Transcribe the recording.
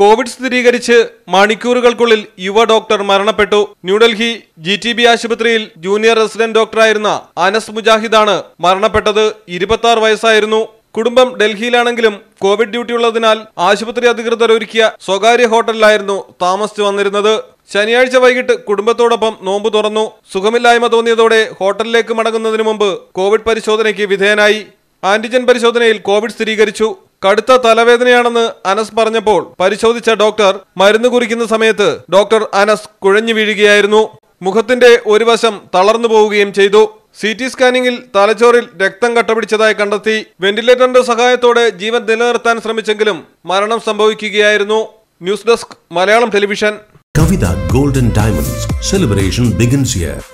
Covid സ്ഥിരീകരിച്ച് മണിക്കൂറുകൾക്കുള്ളിൽ യുവ doctor മരണപ്പെട്ടു ന്യൂഡൽഹി ജി ടി ബി ആശുപത്രിയിൽ ജൂനിയർ റെസിഡന്റ് ഡോക്ടറായിരുന്ന അനസ് മുജാഹിദാണ് മരണപ്പെട്ടത് ഇരുപത്തി വയസ്സായിരുന്നു കുടുംബം ഡൽഹിയിലാണെങ്കിലും കോവിഡ് ഡ്യൂട്ടി ഉള്ളതിനാൽ ആശുപത്രി അധികൃതർ ഒരുക്കിയ സ്വകാര്യ ഹോട്ടലിലായിരുന്നു താമസിച്ചു വന്നിരുന്നത് ശനിയാഴ്ച വൈകിട്ട് കുടുംബത്തോടൊപ്പം നോമ്പ് തുറന്നു സുഖമില്ലായ്മ തോന്നിയതോടെ ഹോട്ടലിലേക്ക് മടങ്ങുന്നതിന് മുമ്പ് കോവിഡ് പരിശോധനയ്ക്ക് വിധേയനായി ആന്റിജൻ പരിശോധനയിൽ കോവിഡ് സ്ഥിരീകരിച്ചു കടുത്ത തലവേദനയാണെന്ന് അനസ് പറഞ്ഞപ്പോൾ പരിശോധിച്ച ഡോക്ടർ മരുന്ന് കുറിക്കുന്ന സമയത്ത് ഡോക്ടർ അനസ് കുഴഞ്ഞു വീഴുകയായിരുന്നു മുഖത്തിന്റെ ഒരു വശം തളർന്നു പോവുകയും ചെയ്തു സി ടി സ്കാനിങ്ങിൽ തലച്ചോറിൽ രക്തം കട്ടപിടിച്ചതായി കണ്ടെത്തി വെന്റിലേറ്ററിന്റെ സഹായത്തോടെ ജീവൻ നിലനിർത്താൻ ശ്രമിച്ചെങ്കിലും മരണം സംഭവിക്കുകയായിരുന്നു news desk Malayalam television Kavitha golden diamonds celebration begins here